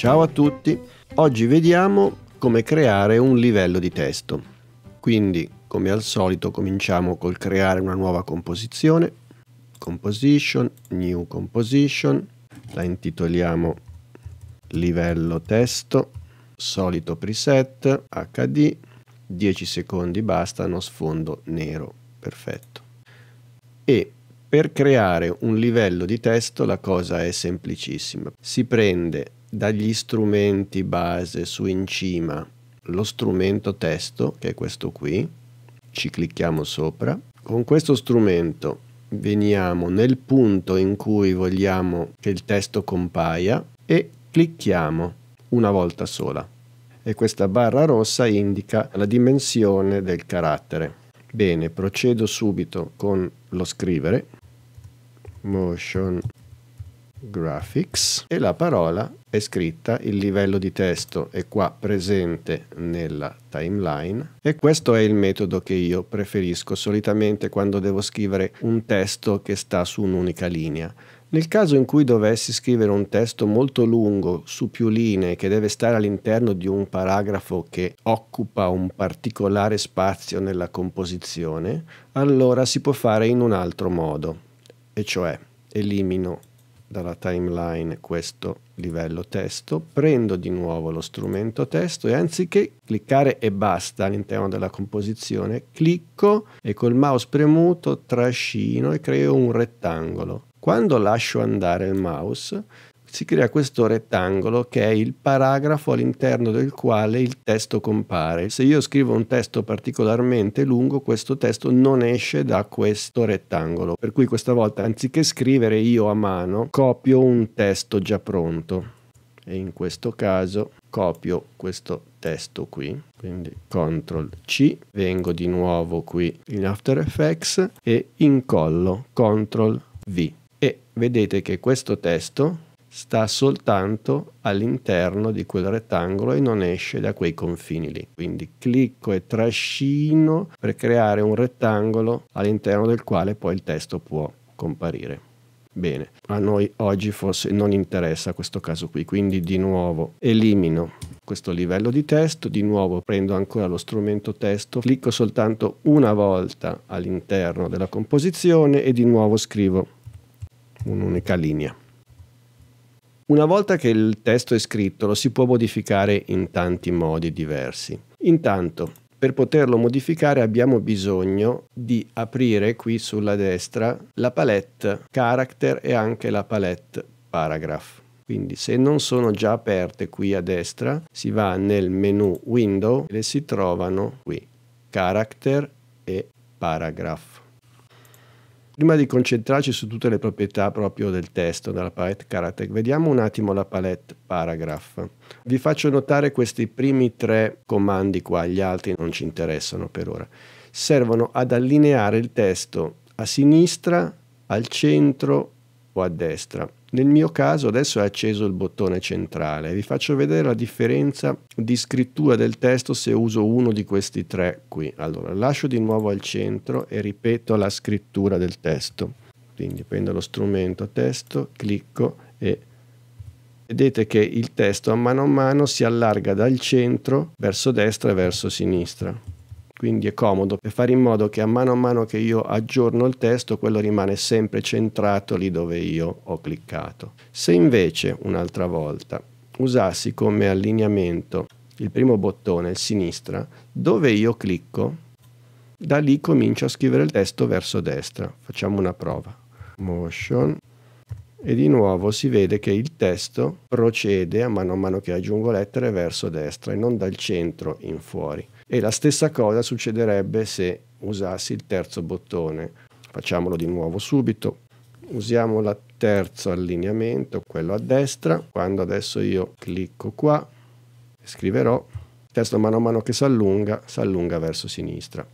Ciao a tutti, oggi vediamo come creare un livello di testo. Quindi, come al solito, cominciamo col creare una nuova composizione. Composition, new composition, la intitoliamo livello testo, solito preset, HD, 10 secondi bastano, sfondo nero, perfetto. E per creare un livello di testo la cosa è semplicissima. Si prende dagli strumenti base su in cima lo strumento testo, che è questo qui, ci clicchiamo sopra. Con questo strumento veniamo nel punto in cui vogliamo che il testo compaia e clicchiamo una volta sola. E questa barra rossa indica la dimensione del carattere. Bene, procedo subito con lo scrivere. Motion graphics e la parola è scritta, il livello di testo è qua presente nella timeline e questo è il metodo che io preferisco solitamente quando devo scrivere un testo che sta su un'unica linea. Nel caso in cui dovessi scrivere un testo molto lungo su più linee che deve stare all'interno di un paragrafo che occupa un particolare spazio nella composizione, allora si può fare in un altro modo, e cioè elimino dalla timeline questo livello testo, prendo di nuovo lo strumento testo e anziché cliccare e basta all'interno della composizione, clicco e col mouse premuto trascino e creo un rettangolo. Quando lascio andare il mouse si crea questo rettangolo che è il paragrafo all'interno del quale il testo compare. Se io scrivo un testo particolarmente lungo, questo testo non esce da questo rettangolo, per cui questa volta anziché scrivere io a mano, copio un testo già pronto e in questo caso copio questo testo qui quindi CTRL C vengo di nuovo qui in After Effects e incollo CTRL V e vedete che questo testo sta soltanto all'interno di quel rettangolo e non esce da quei confini lì. Quindi clicco e trascino per creare un rettangolo all'interno del quale poi il testo può comparire. Bene, a noi oggi forse non interessa questo caso qui, quindi di nuovo elimino questo livello di testo, di nuovo prendo ancora lo strumento testo, clicco soltanto una volta all'interno della composizione e di nuovo scrivo un'unica linea. Una volta che il testo è scritto lo si può modificare in tanti modi diversi. Intanto, per poterlo modificare abbiamo bisogno di aprire qui sulla destra la palette character e anche la palette paragraph. Quindi se non sono già aperte qui a destra si va nel menu window e si trovano qui character e paragraph prima di concentrarci su tutte le proprietà proprio del testo, della palette Karatech, vediamo un attimo la palette Paragraph. Vi faccio notare questi primi tre comandi qua, gli altri non ci interessano per ora. Servono ad allineare il testo a sinistra, al centro o a destra. Nel mio caso adesso è acceso il bottone centrale. Vi faccio vedere la differenza di scrittura del testo se uso uno di questi tre qui. Allora, lascio di nuovo al centro e ripeto la scrittura del testo. Quindi prendo lo strumento testo, clicco e vedete che il testo a mano a mano si allarga dal centro verso destra e verso sinistra quindi è comodo per fare in modo che a mano a mano che io aggiorno il testo quello rimane sempre centrato lì dove io ho cliccato. Se invece un'altra volta usassi come allineamento il primo bottone, il sinistra, dove io clicco, da lì comincio a scrivere il testo verso destra. Facciamo una prova. Motion e di nuovo si vede che il testo procede a mano a mano che aggiungo lettere verso destra e non dal centro in fuori. E la stessa cosa succederebbe se usassi il terzo bottone. Facciamolo di nuovo subito. Usiamo il terzo allineamento, quello a destra. Quando adesso io clicco qua, scriverò, il testo mano a mano che si allunga, si allunga verso sinistra.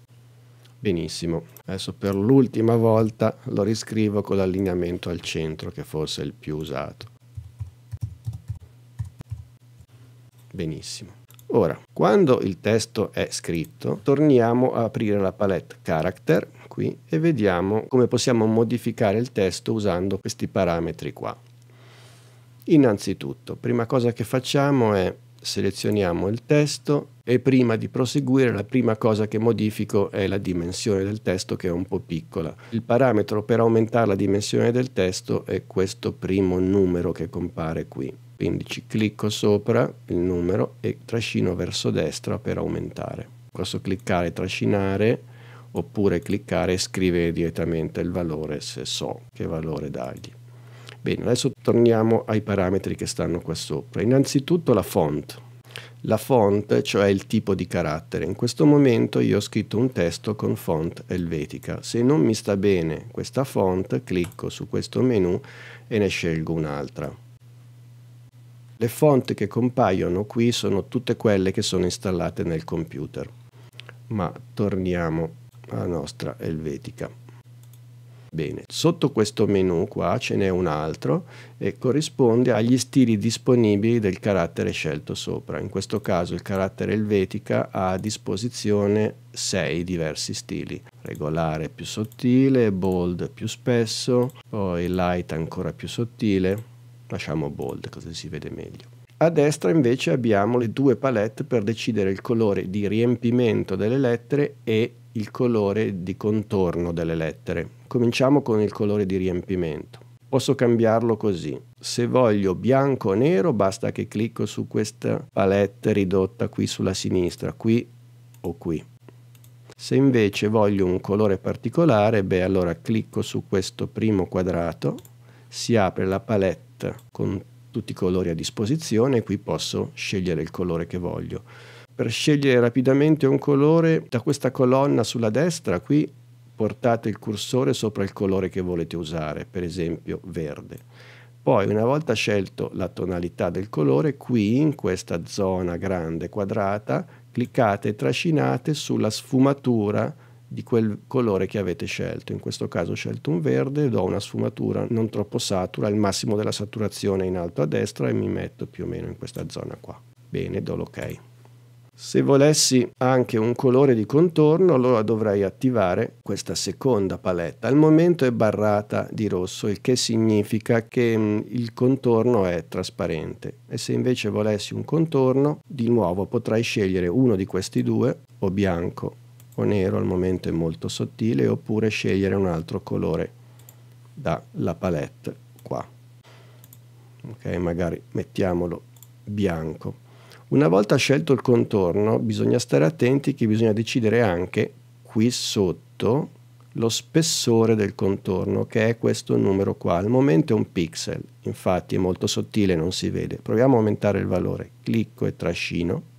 Benissimo, adesso per l'ultima volta lo riscrivo con l'allineamento al centro che forse è il più usato. Benissimo. Ora, quando il testo è scritto, torniamo a aprire la palette character qui e vediamo come possiamo modificare il testo usando questi parametri qua. Innanzitutto, prima cosa che facciamo è selezioniamo il testo e prima di proseguire la prima cosa che modifico è la dimensione del testo che è un po' piccola. Il parametro per aumentare la dimensione del testo è questo primo numero che compare qui quindi ci clicco sopra il numero e trascino verso destra per aumentare posso cliccare trascinare oppure cliccare e scrivere direttamente il valore se so che valore dargli bene adesso torniamo ai parametri che stanno qua sopra innanzitutto la font la font cioè il tipo di carattere in questo momento io ho scritto un testo con font elvetica se non mi sta bene questa font clicco su questo menu e ne scelgo un'altra le font che compaiono qui sono tutte quelle che sono installate nel computer. Ma torniamo alla nostra Helvetica. Bene, sotto questo menu qua ce n'è un altro e corrisponde agli stili disponibili del carattere scelto sopra. In questo caso il carattere Helvetica ha a disposizione sei diversi stili. Regolare più sottile, bold più spesso, poi light ancora più sottile, lasciamo bold così si vede meglio. A destra invece abbiamo le due palette per decidere il colore di riempimento delle lettere e il colore di contorno delle lettere. Cominciamo con il colore di riempimento. Posso cambiarlo così. Se voglio bianco o nero basta che clicco su questa palette ridotta qui sulla sinistra, qui o qui. Se invece voglio un colore particolare, beh allora clicco su questo primo quadrato, si apre la palette con tutti i colori a disposizione e qui posso scegliere il colore che voglio. Per scegliere rapidamente un colore, da questa colonna sulla destra qui portate il cursore sopra il colore che volete usare, per esempio verde. Poi una volta scelto la tonalità del colore, qui in questa zona grande quadrata cliccate e trascinate sulla sfumatura di quel colore che avete scelto. In questo caso ho scelto un verde, do una sfumatura non troppo satura, il massimo della saturazione in alto a destra e mi metto più o meno in questa zona qua. Bene, do l'ok. Se volessi anche un colore di contorno, allora dovrei attivare questa seconda paletta. Al momento è barrata di rosso, il che significa che mm, il contorno è trasparente. E se invece volessi un contorno, di nuovo potrei scegliere uno di questi due, o bianco o nero al momento è molto sottile oppure scegliere un altro colore dalla palette qua ok magari mettiamolo bianco una volta scelto il contorno bisogna stare attenti che bisogna decidere anche qui sotto lo spessore del contorno che è questo numero qua al momento è un pixel infatti è molto sottile non si vede proviamo a aumentare il valore clicco e trascino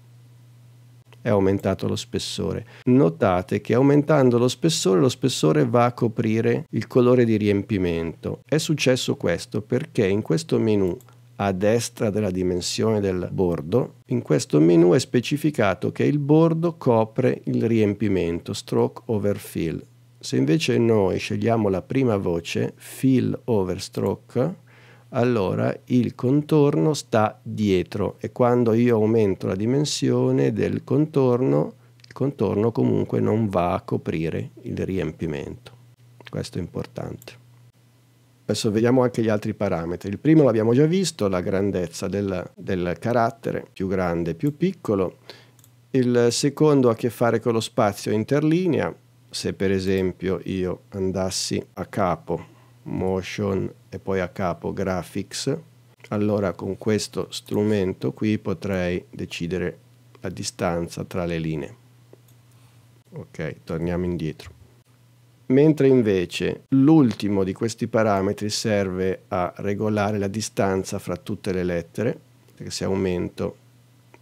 è aumentato lo spessore. Notate che aumentando lo spessore, lo spessore va a coprire il colore di riempimento. È successo questo perché in questo menu a destra della dimensione del bordo, in questo menu è specificato che il bordo copre il riempimento, stroke over fill. Se invece noi scegliamo la prima voce, fill over stroke, allora il contorno sta dietro e quando io aumento la dimensione del contorno, il contorno comunque non va a coprire il riempimento. Questo è importante. Adesso vediamo anche gli altri parametri. Il primo l'abbiamo già visto, la grandezza del, del carattere, più grande, più piccolo. Il secondo ha a che fare con lo spazio interlinea. Se per esempio io andassi a capo motion e poi a capo graphics allora con questo strumento qui potrei decidere la distanza tra le linee ok torniamo indietro mentre invece l'ultimo di questi parametri serve a regolare la distanza fra tutte le lettere perché se aumento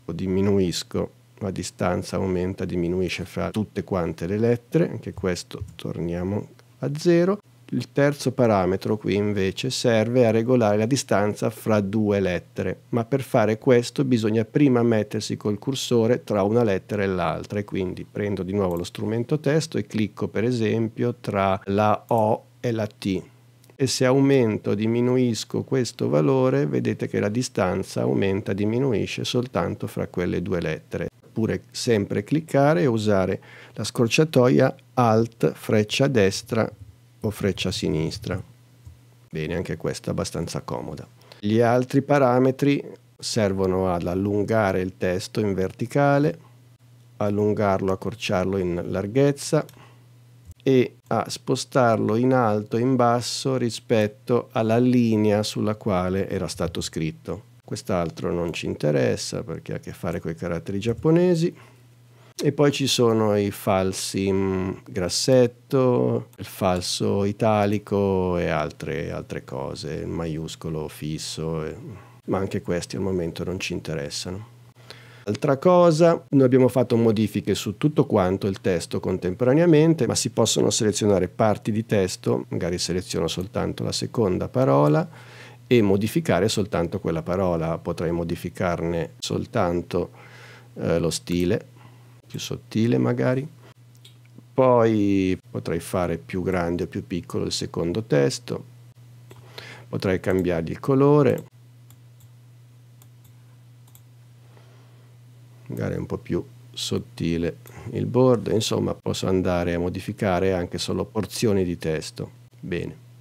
o diminuisco la distanza aumenta diminuisce fra tutte quante le lettere anche questo torniamo a zero il terzo parametro qui invece serve a regolare la distanza fra due lettere, ma per fare questo bisogna prima mettersi col cursore tra una lettera e l'altra e quindi prendo di nuovo lo strumento testo e clicco per esempio tra la O e la T e se aumento o diminuisco questo valore vedete che la distanza aumenta o diminuisce soltanto fra quelle due lettere oppure sempre cliccare e usare la scorciatoia alt freccia destra o freccia sinistra. Bene, anche questa è abbastanza comoda. Gli altri parametri servono ad allungare il testo in verticale, allungarlo, accorciarlo in larghezza e a spostarlo in alto e in basso rispetto alla linea sulla quale era stato scritto. Quest'altro non ci interessa perché ha a che fare con i caratteri giapponesi. E poi ci sono i falsi mm, grassetto, il falso italico e altre, altre cose, il maiuscolo fisso, e... ma anche questi al momento non ci interessano. Altra cosa, noi abbiamo fatto modifiche su tutto quanto il testo contemporaneamente, ma si possono selezionare parti di testo, magari seleziono soltanto la seconda parola e modificare soltanto quella parola, potrei modificarne soltanto eh, lo stile più sottile magari. Poi potrei fare più grande o più piccolo il secondo testo, potrei cambiargli il colore, magari un po' più sottile il bordo, insomma posso andare a modificare anche solo porzioni di testo. Bene.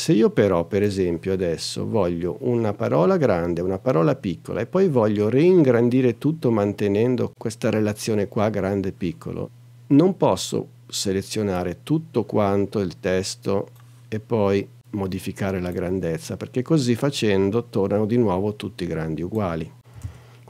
Se io però, per esempio, adesso voglio una parola grande, una parola piccola e poi voglio reingrandire tutto mantenendo questa relazione qua grande-piccolo, non posso selezionare tutto quanto il testo e poi modificare la grandezza, perché così facendo tornano di nuovo tutti grandi uguali.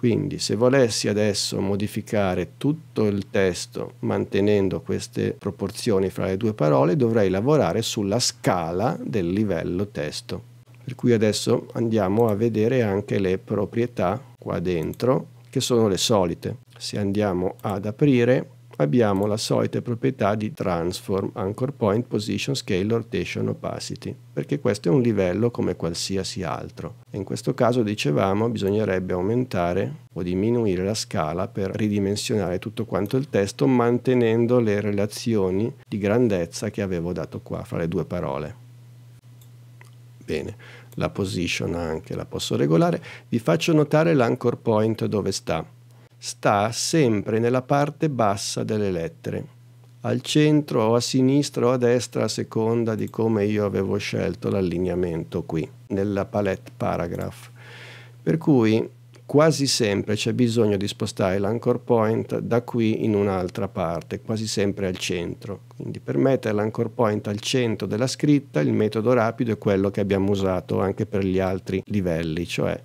Quindi se volessi adesso modificare tutto il testo mantenendo queste proporzioni fra le due parole, dovrei lavorare sulla scala del livello testo. Per cui adesso andiamo a vedere anche le proprietà qua dentro, che sono le solite. Se andiamo ad aprire, abbiamo la solita proprietà di transform, anchor point, position, scale, rotation, opacity, perché questo è un livello come qualsiasi altro. In questo caso dicevamo bisognerebbe aumentare o diminuire la scala per ridimensionare tutto quanto il testo mantenendo le relazioni di grandezza che avevo dato qua fra le due parole. Bene, la position anche la posso regolare. Vi faccio notare l'anchor point dove sta sta sempre nella parte bassa delle lettere, al centro o a sinistra o a destra a seconda di come io avevo scelto l'allineamento qui, nella palette paragraph. Per cui quasi sempre c'è bisogno di spostare l'anchor point da qui in un'altra parte, quasi sempre al centro. Quindi per mettere l'anchor point al centro della scritta il metodo rapido è quello che abbiamo usato anche per gli altri livelli, cioè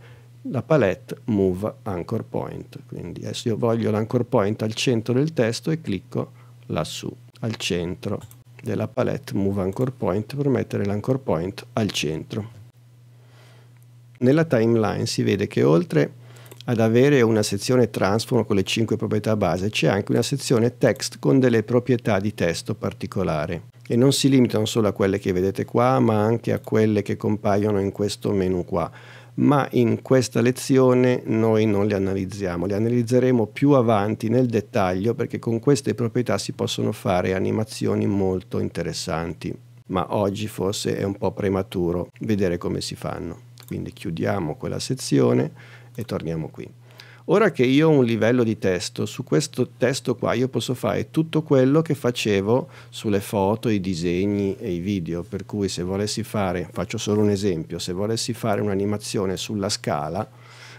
la palette Move Anchor Point. Quindi adesso io voglio l'anchor point al centro del testo e clicco lassù, al centro della palette Move Anchor Point per mettere l'anchor point al centro. Nella timeline si vede che oltre ad avere una sezione transform con le 5 proprietà base c'è anche una sezione text con delle proprietà di testo particolari. e non si limitano solo a quelle che vedete qua ma anche a quelle che compaiono in questo menu qua ma in questa lezione noi non le analizziamo, le analizzeremo più avanti nel dettaglio perché con queste proprietà si possono fare animazioni molto interessanti, ma oggi forse è un po' prematuro vedere come si fanno. Quindi chiudiamo quella sezione e torniamo qui. Ora che io ho un livello di testo, su questo testo qua io posso fare tutto quello che facevo sulle foto, i disegni e i video, per cui se volessi fare, faccio solo un esempio, se volessi fare un'animazione sulla scala,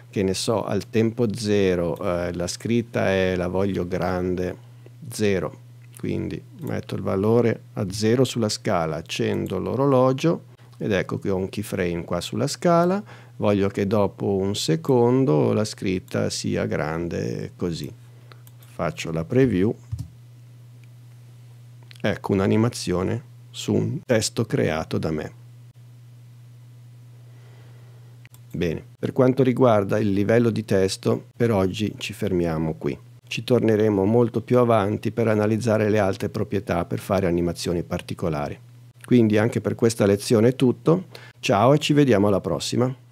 che ne so, al tempo zero, eh, la scritta è la voglio grande, zero, quindi metto il valore a zero sulla scala, accendo l'orologio ed ecco che ho un keyframe qua sulla scala, voglio che dopo un secondo la scritta sia grande così. Faccio la preview, ecco un'animazione su un testo creato da me. Bene, per quanto riguarda il livello di testo, per oggi ci fermiamo qui. Ci torneremo molto più avanti per analizzare le altre proprietà per fare animazioni particolari. Quindi anche per questa lezione è tutto. Ciao e ci vediamo alla prossima.